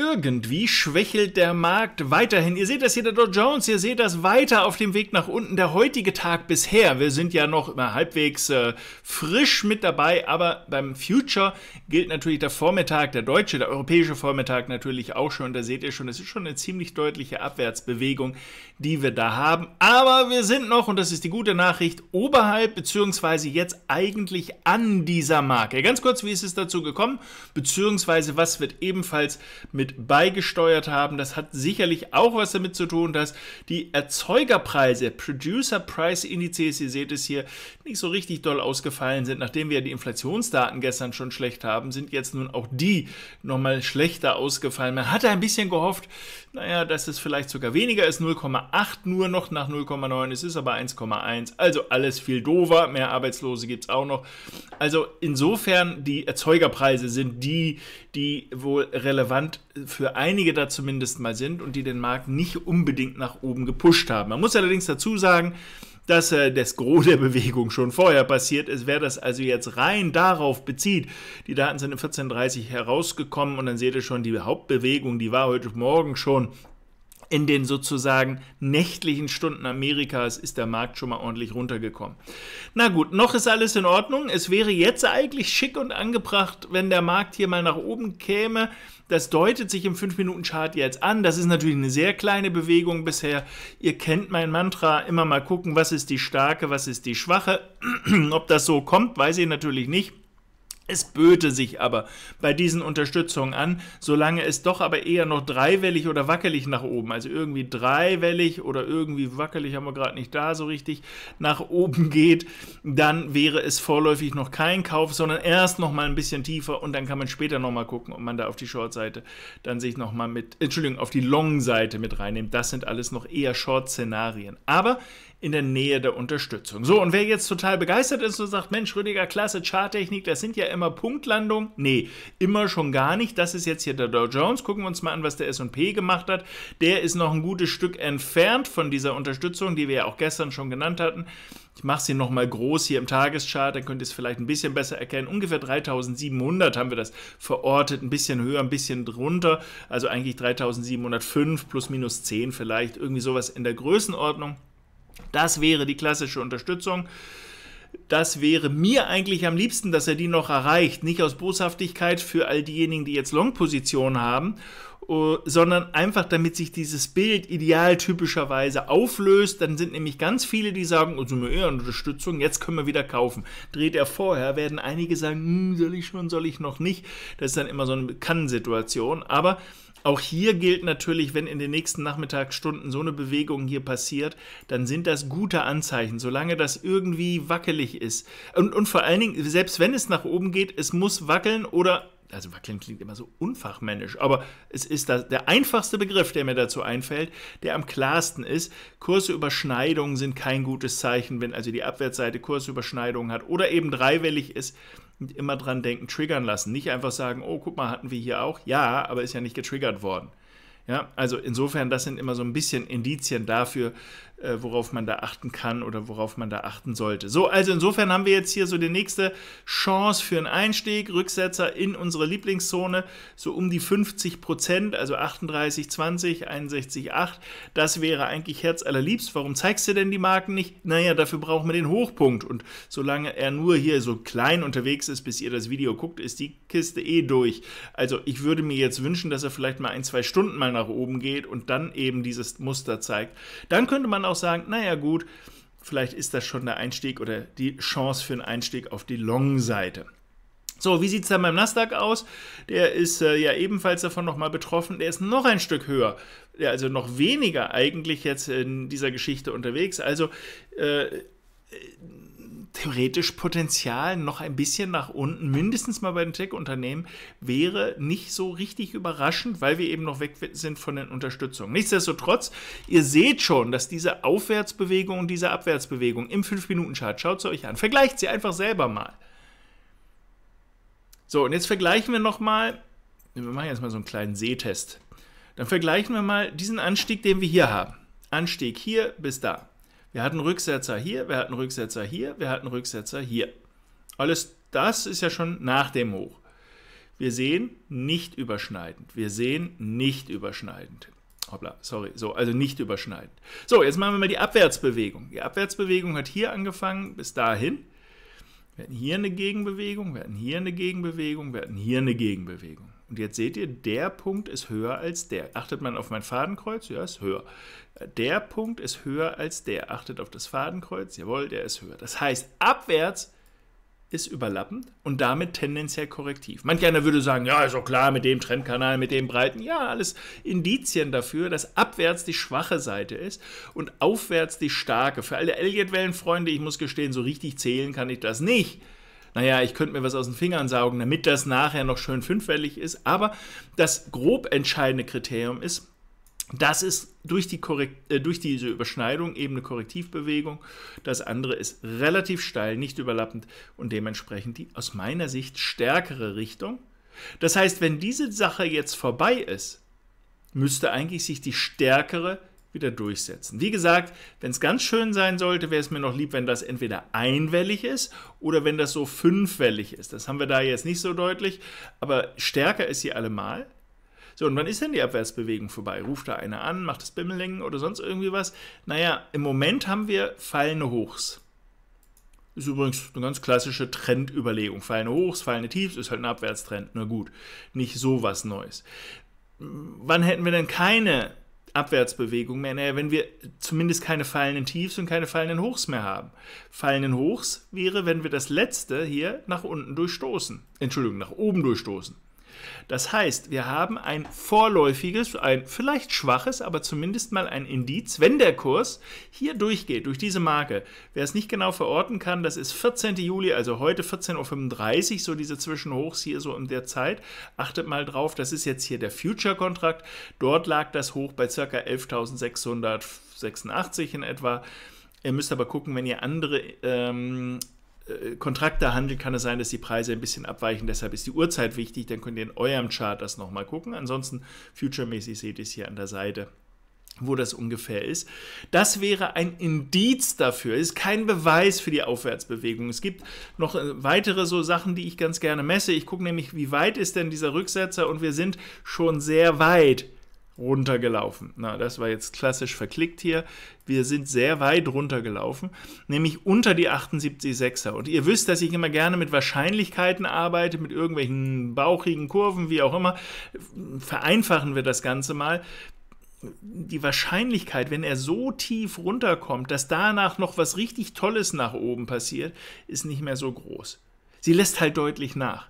Irgendwie schwächelt der Markt weiterhin. Ihr seht das hier, der Dow Jones, ihr seht das weiter auf dem Weg nach unten. Der heutige Tag bisher, wir sind ja noch immer halbwegs äh, frisch mit dabei, aber beim Future gilt natürlich der Vormittag, der deutsche, der europäische Vormittag natürlich auch schon. Da seht ihr schon, es ist schon eine ziemlich deutliche Abwärtsbewegung, die wir da haben. Aber wir sind noch, und das ist die gute Nachricht, oberhalb beziehungsweise jetzt eigentlich an dieser Marke. Ganz kurz, wie ist es dazu gekommen, beziehungsweise was wird ebenfalls mit mit beigesteuert haben. Das hat sicherlich auch was damit zu tun, dass die Erzeugerpreise, Producer Price Indizes, ihr seht es hier, nicht so richtig doll ausgefallen sind. Nachdem wir die Inflationsdaten gestern schon schlecht haben, sind jetzt nun auch die nochmal schlechter ausgefallen. Man hatte ein bisschen gehofft, naja, dass es vielleicht sogar weniger ist, 0,8 nur noch nach 0,9, es ist aber 1,1. Also alles viel dover, mehr Arbeitslose gibt es auch noch. Also insofern, die Erzeugerpreise sind die, die wohl relevant für einige da zumindest mal sind und die den Markt nicht unbedingt nach oben gepusht haben. Man muss allerdings dazu sagen, dass äh, das Gros der Bewegung schon vorher passiert ist. Wer das also jetzt rein darauf bezieht, die Daten sind um 14.30 herausgekommen und dann seht ihr schon, die Hauptbewegung, die war heute Morgen schon in den sozusagen nächtlichen Stunden Amerikas ist der Markt schon mal ordentlich runtergekommen. Na gut, noch ist alles in Ordnung. Es wäre jetzt eigentlich schick und angebracht, wenn der Markt hier mal nach oben käme. Das deutet sich im 5-Minuten-Chart jetzt an. Das ist natürlich eine sehr kleine Bewegung bisher. Ihr kennt mein Mantra, immer mal gucken, was ist die starke, was ist die schwache. Ob das so kommt, weiß ich natürlich nicht. Es böte sich aber bei diesen Unterstützungen an, solange es doch aber eher noch dreiwellig oder wackelig nach oben, also irgendwie dreiwellig oder irgendwie wackelig haben wir gerade nicht da so richtig, nach oben geht, dann wäre es vorläufig noch kein Kauf, sondern erst nochmal ein bisschen tiefer und dann kann man später nochmal gucken, ob man da auf die Short-Seite dann sich nochmal mit, Entschuldigung, auf die Long-Seite mit reinnimmt. Das sind alles noch eher Short-Szenarien. Aber in der Nähe der Unterstützung. So, und wer jetzt total begeistert ist und sagt, Mensch, Rüdiger, klasse Charttechnik, das sind ja immer Punktlandungen. Nee, immer schon gar nicht. Das ist jetzt hier der Dow Jones. Gucken wir uns mal an, was der S&P gemacht hat. Der ist noch ein gutes Stück entfernt von dieser Unterstützung, die wir ja auch gestern schon genannt hatten. Ich mache sie nochmal groß hier im Tageschart, dann könnt ihr es vielleicht ein bisschen besser erkennen. Ungefähr 3700 haben wir das verortet, ein bisschen höher, ein bisschen drunter. Also eigentlich 3705 plus minus 10 vielleicht, irgendwie sowas in der Größenordnung. Das wäre die klassische Unterstützung. Das wäre mir eigentlich am liebsten, dass er die noch erreicht. Nicht aus Boshaftigkeit für all diejenigen, die jetzt Long-Positionen haben, äh, sondern einfach, damit sich dieses Bild idealtypischerweise auflöst. Dann sind nämlich ganz viele, die sagen, uns oh, also mehr Unterstützung, jetzt können wir wieder kaufen. Dreht er vorher, werden einige sagen, hm, soll ich schon, soll ich noch nicht. Das ist dann immer so eine Kann-Situation. Aber auch hier gilt natürlich, wenn in den nächsten Nachmittagsstunden so eine Bewegung hier passiert, dann sind das gute Anzeichen, solange das irgendwie wackelig ist. Und, und vor allen Dingen, selbst wenn es nach oben geht, es muss wackeln oder, also wackeln klingt immer so unfachmännisch, aber es ist das, der einfachste Begriff, der mir dazu einfällt, der am klarsten ist. Kurse Überschneidungen sind kein gutes Zeichen, wenn also die Abwärtsseite Kursüberschneidungen hat oder eben dreiwellig ist, immer dran denken, triggern lassen. Nicht einfach sagen, oh, guck mal, hatten wir hier auch. Ja, aber ist ja nicht getriggert worden. Ja, also insofern, das sind immer so ein bisschen Indizien dafür, äh, worauf man da achten kann oder worauf man da achten sollte. So, also insofern haben wir jetzt hier so die nächste Chance für einen Einstieg, Rücksetzer in unsere Lieblingszone, so um die 50 Prozent, also 38, 20, 61, 8. Das wäre eigentlich Herz allerliebst. Warum zeigst du denn die Marken nicht? Naja, dafür brauchen wir den Hochpunkt und solange er nur hier so klein unterwegs ist, bis ihr das Video guckt, ist die Kiste eh durch. Also ich würde mir jetzt wünschen, dass er vielleicht mal ein, zwei Stunden mal nach oben geht und dann eben dieses Muster zeigt. Dann könnte man auch auch sagen, naja gut, vielleicht ist das schon der Einstieg oder die Chance für einen Einstieg auf die Long-Seite. So, wie sieht es dann beim Nasdaq aus? Der ist äh, ja ebenfalls davon nochmal betroffen. Der ist noch ein Stück höher, der also noch weniger eigentlich jetzt in dieser Geschichte unterwegs. Also äh, theoretisch Potenzial noch ein bisschen nach unten, mindestens mal bei den Tech-Unternehmen, wäre nicht so richtig überraschend, weil wir eben noch weg sind von den Unterstützungen. Nichtsdestotrotz, ihr seht schon, dass diese Aufwärtsbewegung und diese Abwärtsbewegung im 5-Minuten-Chart, schaut sie euch an, vergleicht sie einfach selber mal. So, und jetzt vergleichen wir nochmal, wir machen jetzt mal so einen kleinen Sehtest. Dann vergleichen wir mal diesen Anstieg, den wir hier haben. Anstieg hier bis da. Wir hatten Rücksetzer hier, wir hatten Rücksetzer hier, wir hatten Rücksetzer hier. Alles das ist ja schon nach dem Hoch. Wir sehen nicht überschneidend. Wir sehen nicht überschneidend. Hoppla, sorry. So, also nicht überschneidend. So, jetzt machen wir mal die Abwärtsbewegung. Die Abwärtsbewegung hat hier angefangen bis dahin. Wir hatten hier eine Gegenbewegung, wir hatten hier eine Gegenbewegung, wir hatten hier eine Gegenbewegung. Und jetzt seht ihr, der Punkt ist höher als der. Achtet man auf mein Fadenkreuz? Ja, ist höher. Der Punkt ist höher als der. Achtet auf das Fadenkreuz? Jawohl, der ist höher. Das heißt, abwärts ist überlappend und damit tendenziell korrektiv. Manch einer würde sagen, ja, ist doch klar, mit dem Trendkanal, mit dem Breiten, ja, alles Indizien dafür, dass abwärts die schwache Seite ist und aufwärts die starke. Für alle Elliott-Wellenfreunde, ich muss gestehen, so richtig zählen kann ich das nicht naja, ich könnte mir was aus den Fingern saugen, damit das nachher noch schön fünffällig ist. Aber das grob entscheidende Kriterium ist, das ist durch, die Korrekt, äh, durch diese Überschneidung eben eine Korrektivbewegung. Das andere ist relativ steil, nicht überlappend und dementsprechend die aus meiner Sicht stärkere Richtung. Das heißt, wenn diese Sache jetzt vorbei ist, müsste eigentlich sich die stärkere wieder durchsetzen. Wie gesagt, wenn es ganz schön sein sollte, wäre es mir noch lieb, wenn das entweder einwellig ist oder wenn das so fünfwellig ist. Das haben wir da jetzt nicht so deutlich, aber stärker ist sie allemal. So, und wann ist denn die Abwärtsbewegung vorbei? Ruft da einer an, macht das Bimmeling oder sonst irgendwie was? Naja, im Moment haben wir fallende Hochs. Ist übrigens eine ganz klassische Trendüberlegung. Fallende Hochs, fallende Tiefs, ist halt ein Abwärtstrend. Na gut, nicht so was Neues. Wann hätten wir denn keine Abwärtsbewegung mehr, naja, wenn wir zumindest keine fallenden Tiefs und keine fallenden Hochs mehr haben. Fallenden Hochs wäre, wenn wir das letzte hier nach unten durchstoßen. Entschuldigung, nach oben durchstoßen. Das heißt, wir haben ein vorläufiges, ein vielleicht schwaches, aber zumindest mal ein Indiz, wenn der Kurs hier durchgeht, durch diese Marke. Wer es nicht genau verorten kann, das ist 14. Juli, also heute 14.35 Uhr, so diese Zwischenhochs hier so in der Zeit. Achtet mal drauf, das ist jetzt hier der Future-Kontrakt. Dort lag das hoch bei ca. 11.686 in etwa. Ihr müsst aber gucken, wenn ihr andere ähm, äh, Kontrakte handelt, kann es sein, dass die Preise ein bisschen abweichen. Deshalb ist die Uhrzeit wichtig. Dann könnt ihr in eurem Chart das nochmal gucken. Ansonsten, futuremäßig seht ihr es hier an der Seite wo das ungefähr ist. Das wäre ein Indiz dafür, ist kein Beweis für die Aufwärtsbewegung. Es gibt noch äh, weitere so Sachen, die ich ganz gerne messe. Ich gucke nämlich, wie weit ist denn dieser Rücksetzer und wir sind schon sehr weit runtergelaufen. Na, das war jetzt klassisch verklickt hier. Wir sind sehr weit runtergelaufen, nämlich unter die 78,6er. Und ihr wisst, dass ich immer gerne mit Wahrscheinlichkeiten arbeite, mit irgendwelchen bauchigen Kurven, wie auch immer. Vereinfachen wir das Ganze mal die Wahrscheinlichkeit, wenn er so tief runterkommt, dass danach noch was richtig Tolles nach oben passiert, ist nicht mehr so groß. Sie lässt halt deutlich nach.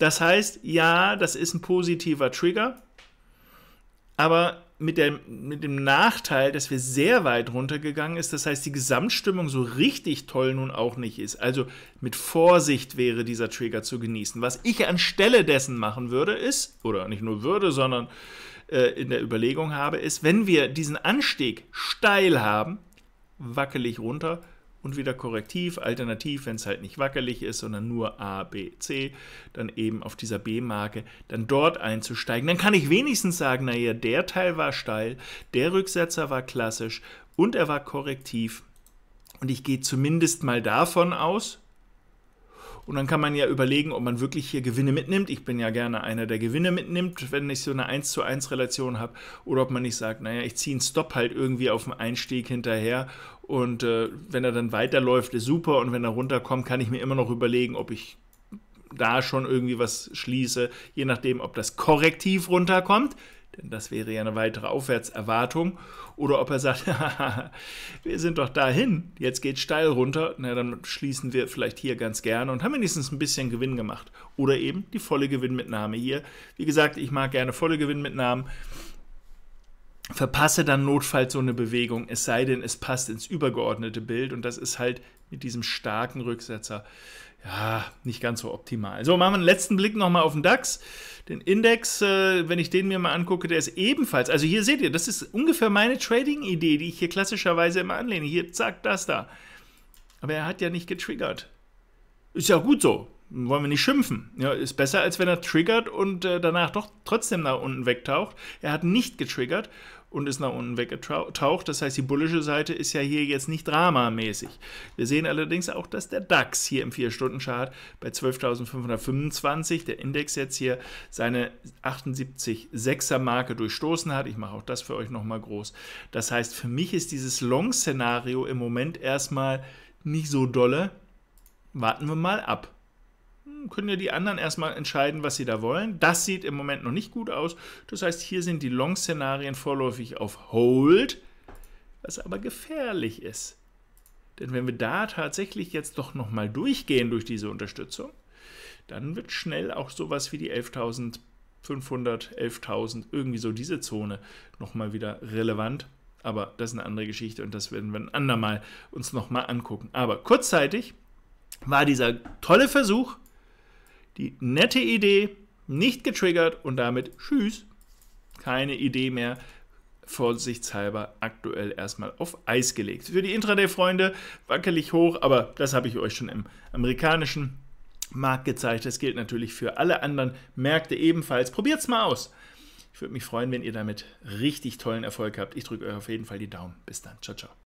Das heißt, ja, das ist ein positiver Trigger aber mit, der, mit dem Nachteil, dass wir sehr weit runtergegangen ist. Das heißt, die Gesamtstimmung so richtig toll nun auch nicht ist. Also mit Vorsicht wäre dieser Trigger zu genießen. Was ich anstelle dessen machen würde, ist, oder nicht nur würde, sondern äh, in der Überlegung habe, ist, wenn wir diesen Anstieg steil haben, wackelig runter, und wieder korrektiv, alternativ, wenn es halt nicht wackelig ist, sondern nur A, B, C, dann eben auf dieser B-Marke, dann dort einzusteigen. Dann kann ich wenigstens sagen, naja, der Teil war steil, der Rücksetzer war klassisch und er war korrektiv. Und ich gehe zumindest mal davon aus, und dann kann man ja überlegen, ob man wirklich hier Gewinne mitnimmt. Ich bin ja gerne einer, der Gewinne mitnimmt, wenn ich so eine 1 zu 1 Relation habe. Oder ob man nicht sagt, naja, ich ziehe einen Stop halt irgendwie auf dem Einstieg hinterher. Und äh, wenn er dann weiterläuft, ist super. Und wenn er runterkommt, kann ich mir immer noch überlegen, ob ich da schon irgendwie was schließe, je nachdem, ob das korrektiv runterkommt das wäre ja eine weitere Aufwärtserwartung, oder ob er sagt, wir sind doch dahin, jetzt geht steil runter, na dann schließen wir vielleicht hier ganz gerne und haben wenigstens ein bisschen Gewinn gemacht. Oder eben die volle Gewinnmitnahme hier. Wie gesagt, ich mag gerne volle Gewinnmitnahmen verpasse dann notfalls so eine Bewegung, es sei denn, es passt ins übergeordnete Bild und das ist halt mit diesem starken Rücksetzer ja, nicht ganz so optimal. So, machen wir einen letzten Blick nochmal auf den DAX. Den Index, äh, wenn ich den mir mal angucke, der ist ebenfalls, also hier seht ihr, das ist ungefähr meine Trading-Idee, die ich hier klassischerweise immer anlehne. Hier, zack, das da. Aber er hat ja nicht getriggert. Ist ja gut so wollen wir nicht schimpfen. Ja, ist besser, als wenn er triggert und äh, danach doch trotzdem nach unten wegtaucht. Er hat nicht getriggert und ist nach unten weggetaucht. Das heißt, die bullische Seite ist ja hier jetzt nicht dramamäßig. Wir sehen allerdings auch, dass der DAX hier im 4-Stunden-Chart bei 12.525, der Index jetzt hier, seine 78,6er-Marke durchstoßen hat. Ich mache auch das für euch nochmal groß. Das heißt, für mich ist dieses Long-Szenario im Moment erstmal nicht so dolle. Warten wir mal ab können ja die anderen erstmal entscheiden, was sie da wollen. Das sieht im Moment noch nicht gut aus. Das heißt, hier sind die Long-Szenarien vorläufig auf Hold, was aber gefährlich ist. Denn wenn wir da tatsächlich jetzt doch nochmal durchgehen durch diese Unterstützung, dann wird schnell auch sowas wie die 11.500, 11.000, irgendwie so diese Zone nochmal wieder relevant. Aber das ist eine andere Geschichte und das werden wir ein andermal uns nochmal angucken. Aber kurzzeitig war dieser tolle Versuch, die nette Idee, nicht getriggert und damit tschüss. Keine Idee mehr, vorsichtshalber aktuell erstmal auf Eis gelegt. Für die Intraday-Freunde wackelig hoch, aber das habe ich euch schon im amerikanischen Markt gezeigt. Das gilt natürlich für alle anderen Märkte ebenfalls. Probiert es mal aus. Ich würde mich freuen, wenn ihr damit richtig tollen Erfolg habt. Ich drücke euch auf jeden Fall die Daumen. Bis dann. Ciao, ciao.